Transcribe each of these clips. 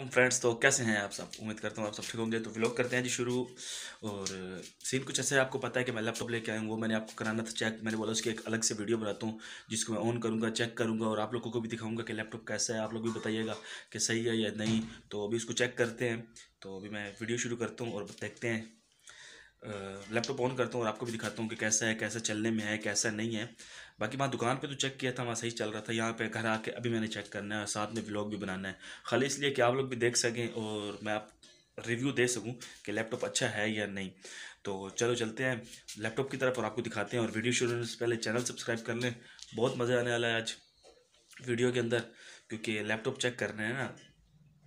friends तो कैसे हैं आप सब उम्मीद करता हूँ आप सब ठीक होंगे तो व्लॉग करते हैं जी शुरू और सीन कुछ ऐसे आपको पता है कि मैं लैपटॉप लेके आया हूँ वो मैंने आपको कराना था चेक मैंने बोला उसकी एक अलग से वीडियो बनाता हूँ जिसको मैं ऑन करूँगा चेक करूँगा और आप लोगों को भी दिखाऊँगा कि लैपटॉप कैसा है आप लोग भी बताइएगा कि सही है या नहीं तो अभी उसको चेक करते हैं तो अभी मैं वीडियो शुरू करता हूँ और देखते हैं लैपटॉप ऑन करता हूँ और आपको भी दिखाता हूँ कि कैसा है कैसा चलने में है कैसा नहीं है बाकी वहाँ दुकान पे तो चेक किया था वहाँ सही चल रहा था यहाँ पे घर आके अभी मैंने चेक करना है और साथ में ब्लॉग भी बनाना है खाली इसलिए कि आप लोग भी देख सकें और मैं आप रिव्यू दे सकूँ कि लैपटॉप अच्छा है या नहीं तो चलो चलते हैं लैपटॉप की तरफ और आपको दिखाते हैं और वीडियो शुरू होने से पहले चैनल सब्सक्राइब कर लें बहुत मज़ा आने वाला है आज वीडियो के अंदर क्योंकि लैपटॉप चेक करना है ना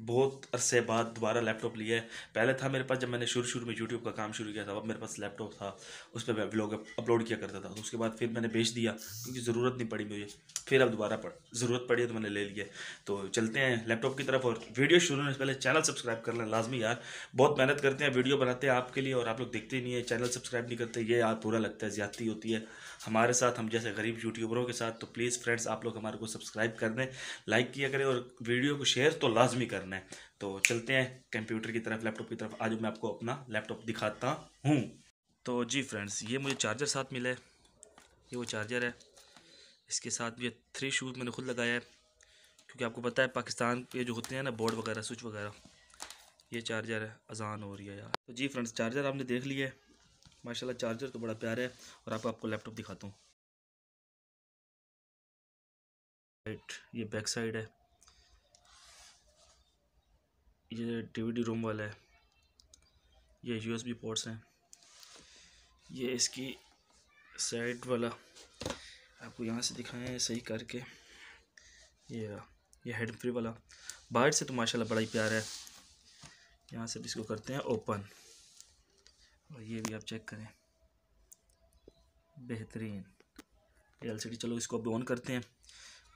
बहुत अरसे बाद दोबारा लैपटॉप लिया है पहले था मेरे पास जब मैंने शुरू शुरू में यूट्यूब का काम शुरू किया था अब मेरे पास लैपटॉप था उस पर मैं ब्लॉग अपलोड किया करता था तो उसके बाद फिर मैंने बेच दिया क्योंकि ज़रूरत नहीं पड़ी मुझे फिर अब दोबारा पड़ ज़रूरत पड़ी है तो मैंने ले लिया तो चलते हैं लैपटॉप की तरफ और वीडियो शुरू होने से पहले चैनल सब्सक्राइब कर लें लाजमी यार बहुत मेहनत करते हैं वीडियो बनाते हैं आपके लिए और आप लोग देखते ही नहीं है चैनल सब्सक्राइब नहीं करते ये यार पूरा लगता है ज्यादती होती है हमारे साथ हम जैसे गरीब यूट्यूबरों के साथ तो प्लीज़ फ्रेंड्स आप लोग हमारे को सब्सक्राइब कर दें लाइक किया करें और वीडियो को शेयर तो लाजमी करना है तो चलते हैं कंप्यूटर की तरफ लैपटॉप की तरफ आज मैं आपको अपना लैपटॉप दिखाता हूँ तो जी फ्रेंड्स ये मुझे चार्जर साथ मिला है ये वो चार्जर है इसके साथ ये थ्री शूज़ मैंने खुद लगाया है क्योंकि आपको पता है पाकिस्तान के जो होते हैं ना बोर्ड वगैरह स्विच वगैरह ये चार्जर है अजान हो रही है यार तो जी फ्रेंड्स चार्जर आपने देख लिया है माशाल्लाह चार्जर तो बड़ा प्यारा है और आप आपको लैपटॉप दिखाता हूँ राइट ये बैक साइड है ये डीवीडी रूम वाला है ये यूएसबी पोर्ट्स हैं ये इसकी साइड वाला आपको यहाँ से दिखाएं सही करके ये ये हेड फ्री वाला बाहर से तो माशाल्लाह बड़ा ही प्यारा है यहाँ से इसको करते हैं ओपन और ये भी आप चेक करें बेहतरीन एलसीडी चलो इसको अब ऑन करते हैं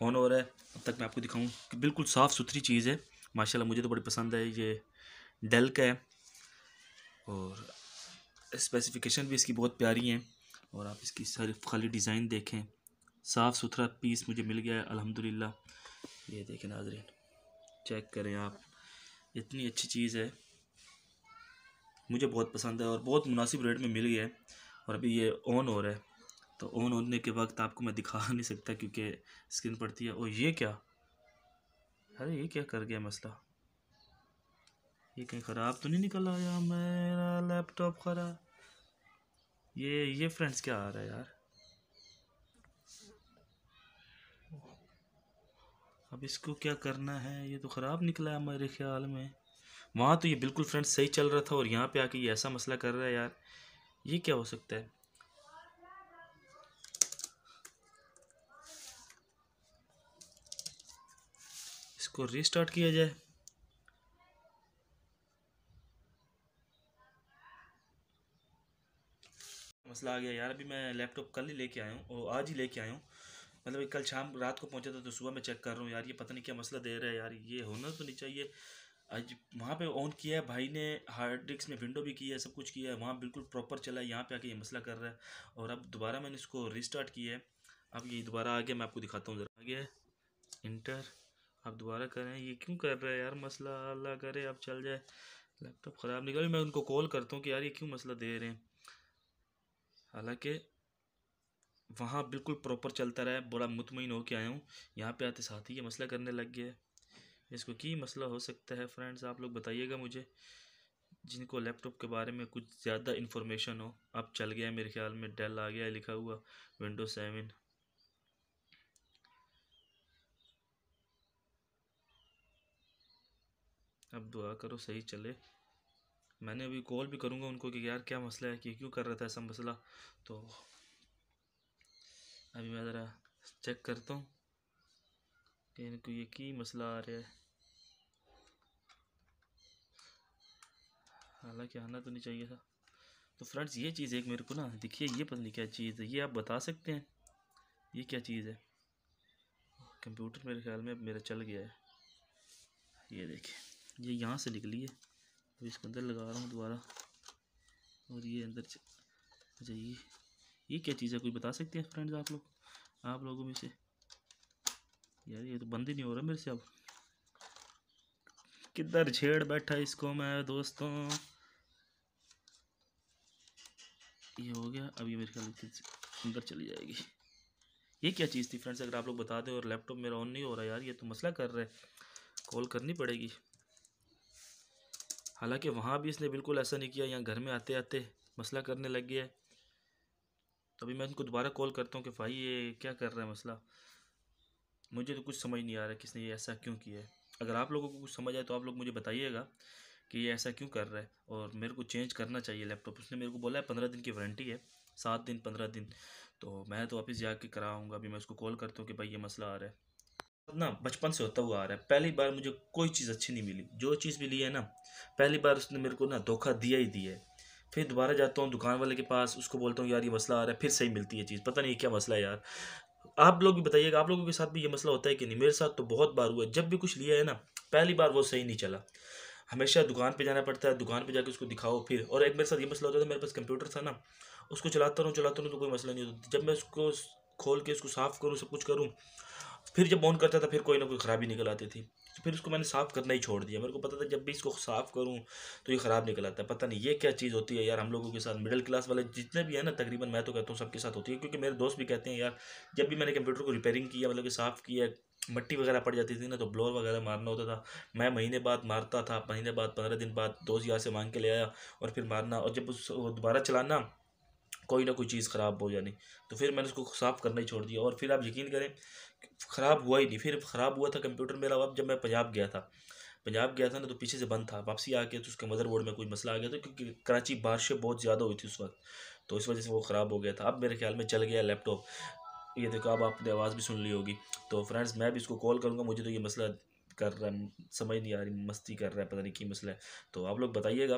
ऑन हो रहा है अब तक मैं आपको दिखाऊं कि बिल्कुल साफ़ सुथरी चीज़ है माशाल्लाह मुझे तो बड़ी पसंद है ये डेल का है और स्पेसिफिकेशन भी इसकी बहुत प्यारी है और आप इसकी सारी खाली डिज़ाइन देखें साफ़ सुथरा पीस मुझे मिल गया है अल्हम्दुलिल्लाह ये देखें नाजरीन चेक करें आप इतनी अच्छी चीज़ है मुझे बहुत पसंद है और बहुत मुनासिब रेट में मिल गया है और अभी ये ऑन हो रहा है तो ऑन होने के वक्त आपको मैं दिखा नहीं सकता क्योंकि स्क्रीन पड़ती है और ये क्या अरे ये क्या कर गया मसला ये कहीं ख़राब तो नहीं निकल आया मेरा लैपटॉप ख़राब ये ये फ्रेंड्स क्या आ रहा है यार अब इसको क्या करना है ये तो ख़राब निकला है मेरे ख्याल में वहाँ तो ये बिल्कुल फ्रेंड सही चल रहा था और यहाँ पे आके ये ऐसा मसला कर रहा है यार ये क्या हो सकता है इसको रीस्टार्ट किया जाए मसला आ गया यार अभी मैं लैपटॉप कल ही लेके आया हूँ और आज ही लेके आया हूँ मतलब कल शाम रात को पहुँचा था तो सुबह मैं चेक कर रहा हूँ यार ये पता नहीं क्या मसला दे रहा है यार ये होना तो नहीं चाहिए आज वहाँ पे ऑन किया है भाई ने हार्ड डिस्क में विंडो भी किया है सब कुछ किया है वहाँ बिल्कुल प्रॉपर चला है यहाँ पे आके ये मसला कर रहा है और अब दोबारा मैंने इसको रिस्टार्ट किया है अब ये दोबारा आ गया मैं आपको दिखाता हूँ ज़रा आ गया इंटर अब दोबारा करें ये क्यों कर रहा है यार मसला अल्लाह करे अब चल जाए लैपटॉप ख़राब निकल मैं उनको कॉल करता हूँ कि यार ये क्यों मसला दे रहे हैं हालाँकि वहाँ बिल्कुल प्रॉपर चलता रहा है बड़ा मुतमिन के आया हूँ यहाँ पर आते साथ ही ये मसला करने लग गया है इसको की मसला हो सकता है फ्रेंड्स आप लोग बताइएगा मुझे जिनको लैपटॉप के बारे में कुछ ज़्यादा इन्फॉर्मेशन हो अब चल गया मेरे ख्याल में डेल आ गया लिखा हुआ विंडो सेवन अब दुआ करो सही चले मैंने अभी कॉल भी करूँगा उनको कि यार क्या मसला है कि क्यों कर रहा था ऐसा मसला तो अभी मैं ज़रा चेक करता हूँ कि इनको ये की मसला आ रहा है हालांकि आना तो नहीं चाहिए था तो फ्रेंड्स ये चीज़ एक मेरे को ना देखिए ये पता नहीं क्या चीज़ है ये आप बता सकते हैं ये क्या चीज़ है कंप्यूटर मेरे ख्याल में अब मेरा चल गया है ये देखिए ये यहाँ से निकली है अब इसके अंदर लगा रहा हूँ दोबारा और ये अंदर अच्छा ये ये क्या चीज़ है कोई बता सकते हैं फ्रेंड्स आप लोग आप लोगों में से यार ये तो बंद ही नहीं हो रहा मेरे से अब किधर छेड़ बैठा इसको मैं दोस्तों ये हो गया अब ये मेरे ख्याल अंदर चली जाएगी ये क्या चीज़ थी फ्रेंड्स अगर आप लोग बता दें और लैपटॉप मेरा ऑन नहीं हो रहा यार ये तो मसला कर रहा है कॉल करनी पड़ेगी हालांकि वहाँ भी इसने बिल्कुल ऐसा नहीं किया यहाँ घर में आते आते मसला करने लग गया है तो अभी मैं इनको दोबारा कॉल करता हूँ कि भाई ये क्या कर रहा है मसला मुझे तो कुछ समझ नहीं आ रहा किसने ये ऐसा क्यों किया है अगर आप लोगों को कुछ समझ आए तो आप लोग मुझे बताइएगा कि ये ऐसा क्यों कर रहा है और मेरे को चेंज करना चाहिए लैपटॉप उसने मेरे को बोला है पंद्रह दिन की वारंटी है सात दिन पंद्रह दिन तो मैं तो वापस जाके कराऊंगा अभी मैं उसको कॉल करता हूँ कि भाई ये मसला आ रहा है ना बचपन से होता हुआ आ रहा है पहली बार मुझे कोई चीज़ अच्छी नहीं मिली जो चीज़ मिली है ना पहली बार उसने मेरे को ना धोखा दिया ही दिया है फिर दोबारा जाता हूँ दुकान वाले के पास उसको बोलता हूँ यार ये मसला आ रहा है फिर सही मिलती है चीज़ पता नहीं क्या मसला है यार आप लोग भी बताइएगा आप लोगों के साथ भी ये मसला होता है कि नहीं मेरे साथ तो बहुत बार हुआ जब भी कुछ लिया है ना पहली बार वो सही नहीं चला हमेशा दुकान पे जाना पड़ता है दुकान पे जाके उसको दिखाओ फिर और एक मेरे साथ ये मसला होता था मेरे पास कंप्यूटर था ना उसको चलाता रहूँ चलाता रहूँ तो कोई मसला नहीं होता जब मैं उसको खोल के उसको साफ़ करूँ सब कुछ करूँ फिर जब ऑन करता था फिर कोई ना कोई ख़राबी निकल आती थी तो फिर उसको मैंने साफ़ करना ही छोड़ दिया मेरे को पता था जब भी इसको साफ़ करूँ तो ये ख़राब निकल आता है पता नहीं ये क्या चीज़ होती है यार हम लोगों के साथ मिडिल क्लास वाले जितने भी हैं ना तकरीबन मैं तो कहता हूँ सबके साथ होती है क्योंकि मेरे दोस्त भी कहते हैं यार जब भी मैंने कंप्यूटर को रिपेयरिंग किया मतलब कि साफ़ किया मट्टी वगैरह पड़ जाती थी ना तो ब्लोर वगैरह मारना होता था मैं महीने बाद मारता था महीने बाद पंद्रह दिन बाद दोस्त यार से मांग के ले आया और फिर मारना और जब उस दोबारा चलाना कोई ना कोई चीज़ ख़राब हो जानी तो फिर मैंने उसको साफ़ करना ही छोड़ दिया और फिर आप यकीन करें ख़राब हुआ ही नहीं फिर ख़राब हुआ था कंप्यूटर मेरा अब जब मैं पंजाब गया था पंजाब गया था ना तो पीछे से बंद था वापसी आके तो उसके मदरबोर्ड में कोई मसला आ गया था तो क्योंकि कराची बारिशें बहुत ज़्यादा हुई थी उस वक्त तो इस वजह से वो ख़राब हो गया था अब मेरे ख्याल में चल गया लैपटॉप ये देखो अब आपने आवाज़ भी सुन ली होगी तो फ्रेंड्स मैं भी इसको कॉल करूँगा मुझे तो ये मसला कर रहा है समझ नहीं आ रही मस्ती कर रहा है पता नहीं क्या मसला है तो आप लोग बताइएगा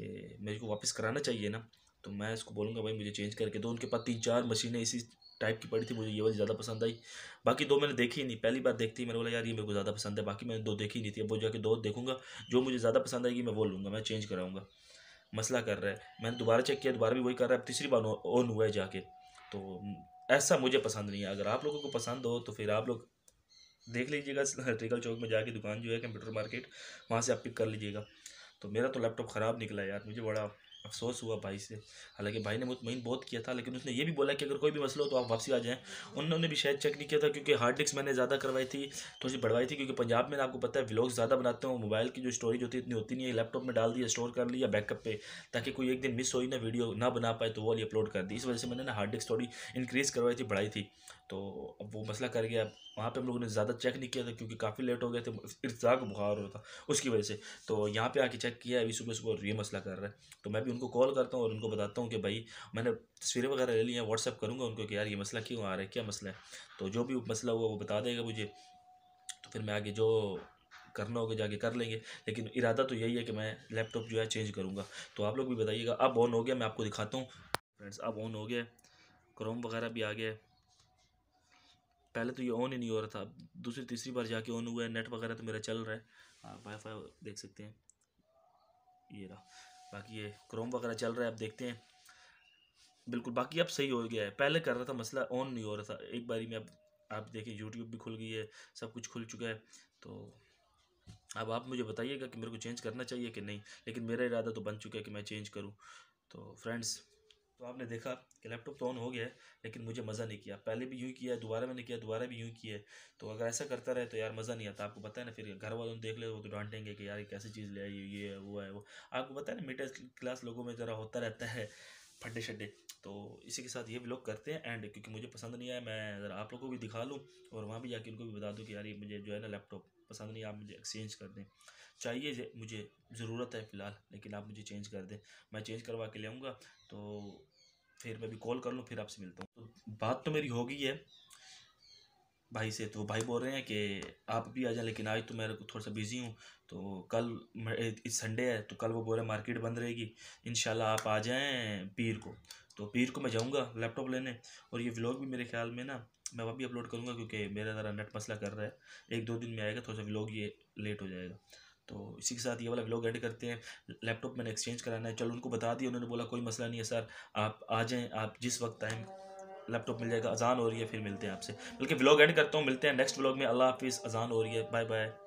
कि मेरे को वापस कराना चाहिए ना तो मैं इसको बोलूँगा भाई मुझे चेंज करके दो उनके पास तीन चार मशीनें इसी टाइप की पड़ी थी मुझे ये वाली ज़्यादा पसंद आई बाकी दो मैंने देखी ही नहीं पहली बार देखती मैंने बोला यार ये मेरे को ज़्यादा पसंद है बाकी मैंने दो देखी नहीं थी अब वो जाके दो देखूँगा जो मुझे ज़्यादा पसंद आएगी मैं वो लूँगा मैं चेंज कराऊँगा मसला कर रहा है मैंने दोबारा चेक किया दोबारा भी वही कर रहा है अब तीसरी बार ऑन हुआ है जाके तो ऐसा मुझे पसंद नहीं है अगर आप लोगों को पसंद हो तो फिर आप लोग देख लीजिएगा ट्रिकल चौक में जाके दुकान जो है कंप्यूटर मार्केट वहाँ से आप पिक कर लीजिएगा तो मेरा तो लैपटॉप ख़राब निकला यार मुझे बड़ा अफसोस हुआ भाई से हालांकि भाई ने मुतमिन बहुत किया था लेकिन उसने ये भी बोला कि अगर कोई भी मसला हो तो आप वापसी आ जाएं उन्होंने भी शायद चेक नहीं किया था क्योंकि हार्ड डिस्क मैंने ज़्यादा करवाई थी थोड़ी सी बढ़वाई थी क्योंकि पंजाब में आपको पता है व्लॉग्स ज़्यादा बनाते हैं मोबाइल की जो स्टोरेज होती है इतनी होती नहीं है लैपटॉप में डाल दिया स्टोर कर लिया बैकअप पर ताकि कोई एक दिन मिस हुई ना वीडियो ना बना पाए तो वो वाली अपलोड कर दी इस वजह से मैंने ना हार्ड डिस्क थोड़ी इंक्रीज़ करवाई थी बढ़ाई थी तो अब वो मसला कर गया वहाँ पर हम लोगों ने ज़्यादा चेक नहीं किया था क्योंकि काफ़ी लेट हो गए थे इर्जा को बुखार हो रहा था उसकी वजह से तो यहाँ पर आके चेक किया अभी सुबह सुबह ये मसला कर रहा है तो मैं भी भी उनको कॉल करता हूँ और उनको बताता हूँ कि भाई मैंने तस्वीरें वगैरह ले ली हैं व्हाट्सअप करूँगा उनको कि यार ये मसला क्यों आ रहा है क्या मसला है तो जो भी मसला हुआ वो बता देगा मुझे तो फिर मैं आगे जो करना होगा जाके कर लेंगे लेकिन इरादा तो यही है कि मैं लैपटॉप जो है चेंज करूँगा तो आप लोग भी बताइएगा अब ऑन हो गया मैं आपको दिखाता हूँ फ्रेंड्स अब ऑन हो गया क्रोम वगैरह भी आ गया पहले तो ये ऑन ही नहीं हो रहा था दूसरी तीसरी बार जाके ऑन हुआ है नेट वगैरह तो मेरा चल रहा है फाई देख सकते हैं ये रहा बाकी ये क्रोम वगैरह चल रहा है आप देखते हैं बिल्कुल बाकी अब सही हो गया है पहले कर रहा था मसला ऑन नहीं हो रहा था एक बारी में अब आप देखें यूट्यूब भी खुल गई है सब कुछ खुल चुका है तो अब आप मुझे बताइएगा कि मेरे को चेंज करना चाहिए कि नहीं लेकिन मेरा इरादा तो बन चुका है कि मैं चेंज करूँ तो फ्रेंड्स तो आपने देखा कि लैपटॉप तो ऑन हो गया है लेकिन मुझे मज़ा नहीं किया पहले भी यूँ किया दोबारा मैंने किया दोबारा भी यूँ किया तो अगर ऐसा करता रहे तो यार मज़ा नहीं आता आपको पता है ना फिर घर वालों ने देख ले वो तो डांटेंगे कि यार कैसी चीज़ ले आई ये है वो है वो आपको पता है ना मिडिल क्लास लोगों में ज़रा होता रहता है फटे शड्डे तो इसी के साथ ये ब्लॉग करते हैं एंड क्योंकि मुझे पसंद नहीं आया मैं ज़रा आप लोगों को भी दिखा लूँ और वहाँ भी जाके उनको भी बता दूँ कि यार ये मुझे जो है ना लैपटॉप पसंद नहीं आप मुझे एक्सचेंज कर दें चाहिए मुझे ज़रूरत है फ़िलहाल लेकिन आप मुझे चेंज कर दें मैं चेंज करवा के ले आऊँगा तो फिर मैं भी कॉल कर लूँ फिर आपसे मिलता हूँ तो बात तो मेरी हो गई है भाई से तो भाई बोल रहे हैं कि आप भी आ जाएं लेकिन आज तो मैं थोड़ा सा बिज़ी हूँ तो कल इस संडे है तो कल वो बोल रहे हैं मार्केट बंद रहेगी इन आप आ जाएं पीर को तो पीर को मैं जाऊँगा लैपटॉप लेने और ये व्लॉग भी मेरे ख्याल में ना मैं वह भी अपलोड करूँगा क्योंकि मेरा ज़रा नेट मसला कर रहा है एक दो दिन में आएगा थोड़ा सा व्लॉग ये लेट हो जाएगा तो इसी के साथ ये वाला व्लॉग एड करते हैं लैपटॉप मैंने एक्सचेंज कराना है चलो उनको बता दिया उन्होंने बोला कोई मसला नहीं है सर आप आ जाएँ आप जिस वक्त टाइम लैपटॉप मिल जाएगा अजान हो रही है फिर मिलते हैं आपसे बल्कि व्लॉग एंड करता हूँ मिलते हैं नेक्स्ट व्लॉग में अल्लाह हाफिज़ अजान हो रही है बाय बाय